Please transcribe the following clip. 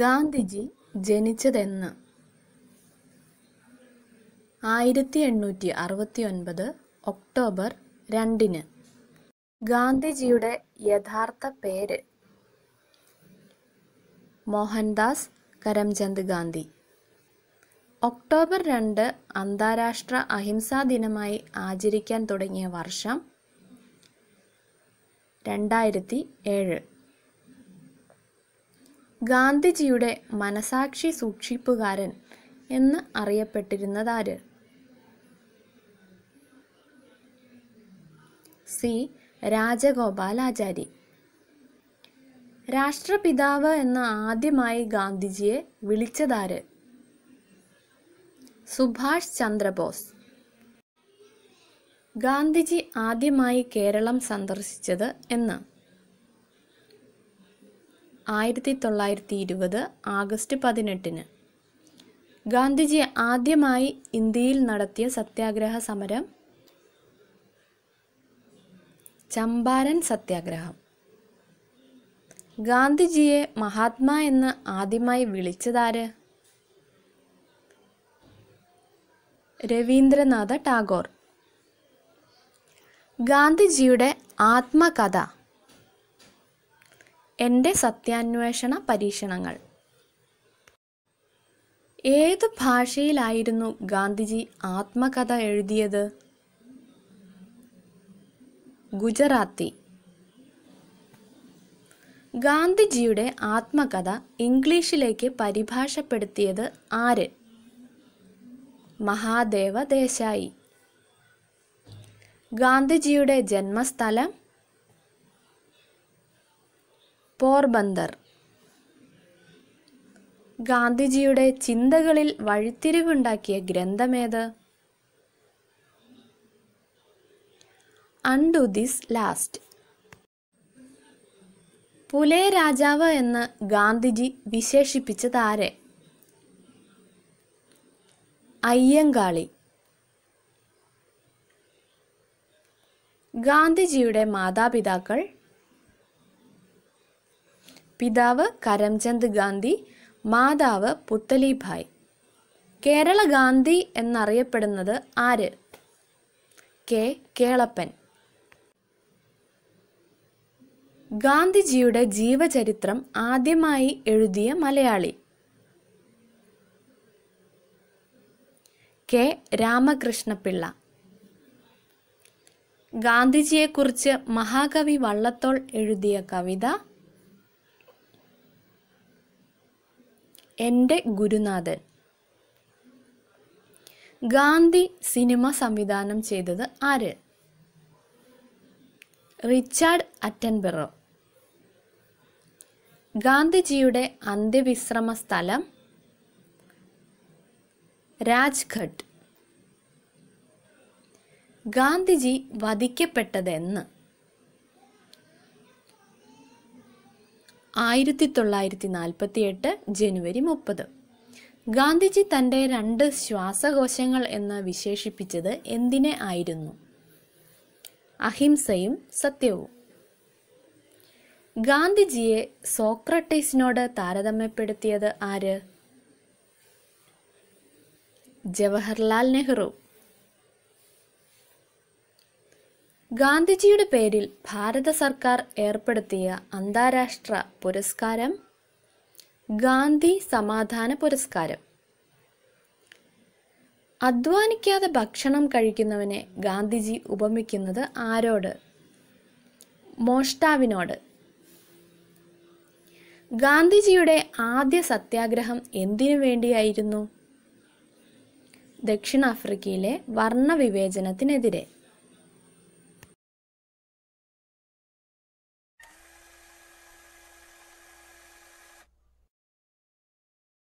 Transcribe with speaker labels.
Speaker 1: ഗാന്ധിജി ജനിച്ചതെന്ന് ആയിരത്തി എണ്ണൂറ്റി അറുപത്തി ഒൻപത് ഒക്ടോബർ രണ്ടിന് ഗാന്ധിജിയുടെ യഥാർത്ഥ പേര് മോഹൻദാസ് കരംചന്ദ് ഗാന്ധി ഒക്ടോബർ രണ്ട് അന്താരാഷ്ട്ര അഹിംസാ ദിനമായി ആചരിക്കാൻ തുടങ്ങിയ വർഷം രണ്ടായിരത്തി ഏഴ് ഗാന്ധിജിയുടെ മനസാക്ഷി സൂക്ഷിപ്പുകാരൻ എന്ന് അറിയപ്പെട്ടിരുന്നതാര് സി രാജഗോപാലാചാരി രാഷ്ട്രപിതാവ് എന്ന് ആദ്യമായി ഗാന്ധിജിയെ വിളിച്ചതാര് സുഭാഷ് ചന്ദ്രബോസ് ഗാന്ധിജി ആദ്യമായി കേരളം സന്ദർശിച്ചത് എന്ന് ആയിരത്തി തൊള്ളായിരത്തി ഇരുപത് ആഗസ്റ്റ് പതിനെട്ടിന് ഗാന്ധിജി ആദ്യമായി ഇന്ത്യയിൽ നടത്തിയ സത്യാഗ്രഹ സമരം ചമ്പാരൻ സത്യാഗ്രഹം ഗാന്ധിജിയെ മഹാത്മാ എന്ന് ആദ്യമായി വിളിച്ചതാര് രവീന്ദ്രനാഥ ടാഗോർ ഗാന്ധിജിയുടെ ആത്മകഥ എൻ്റെ സത്യാന്വേഷണ പരീക്ഷണങ്ങൾ ഏത് ഭാഷയിലായിരുന്നു ഗാന്ധിജി ആത്മകഥ എഴുതിയത് ഗുജറാത്തി ഗാന്ധിജിയുടെ ആത്മകഥ ഇംഗ്ലീഷിലേക്ക് പരിഭാഷപ്പെടുത്തിയത് ആര് മഹാദേവ ദേശായി ഗാന്ധിജിയുടെ ജന്മസ്ഥലം പോർബന്ദർ ഗാന്ധിജിയുടെ ചിന്തകളിൽ വഴിത്തിരിവുണ്ടാക്കിയ ഗ്രന്ഥമേത് അൺഡു ദിസ് ലാസ്റ്റ് പുലേ രാജാവ് എന്ന് ഗാന്ധിജി വിശേഷിപ്പിച്ചത് ആരെ അയ്യങ്കാളി ഗാന്ധിജിയുടെ മാതാപിതാക്കൾ പിതാവ് കരംചന്ദ് ഗാന്ധി മാതാവ് പുത്തലിഭായ് കേരള ഗാന്ധി എന്നറിയപ്പെടുന്നത് ആര് കെ കേളപ്പൻ ഗാന്ധിജിയുടെ ജീവചരിത്രം ആദ്യമായി എഴുതിയ മലയാളി കെ രാമകൃഷ്ണപിള്ള ഗാന്ധിജിയെക്കുറിച്ച് മഹാകവി വള്ളത്തോൾ എഴുതിയ കവിത എൻ്റെ ഗുരുനാഥൻ ഗാന്ധി സിനിമ സംവിധാനം ചെയ്തത് ആര് റിച്ചാർഡ് അറ്റൻബെറോ ഗാന്ധിജിയുടെ അന്ത്യവിശ്രമ സ്ഥലം രാജ്ഘട്ട് ഗാന്ധിജി വധിക്കപ്പെട്ടതെന്ന് ആയിരത്തി തൊള്ളായിരത്തി എട്ട് ജനുവരി മുപ്പത് ഗാന്ധിജി തൻ്റെ രണ്ട് ശ്വാസകോശങ്ങൾ എന്ന് വിശേഷിപ്പിച്ചത് എന്തിനെ ആയിരുന്നു അഹിംസയും സത്യവും ഗാന്ധിജിയെ സോക്രട്ടീസിനോട് താരതമ്യപ്പെടുത്തിയത് ആര് ജവഹർലാൽ നെഹ്റു ഗാന്ധിജിയുടെ പേരിൽ ഭാരത സർക്കാർ ഏർപ്പെടുത്തിയ അന്താരാഷ്ട്ര പുരസ്കാരം ഗാന്ധി സമാധാന പുരസ്കാരം അധ്വാനിക്കാതെ ഭക്ഷണം കഴിക്കുന്നവനെ ഗാന്ധിജി ഉപമിക്കുന്നത് ആരോട് മോഷ്ടാവിനോട് ഗാന്ധിജിയുടെ ആദ്യ സത്യാഗ്രഹം എന്തിനു വേണ്ടിയായിരുന്നു ദക്ഷിണാഫ്രിക്കയിലെ വർണ്ണവിവേചനത്തിനെതിരെ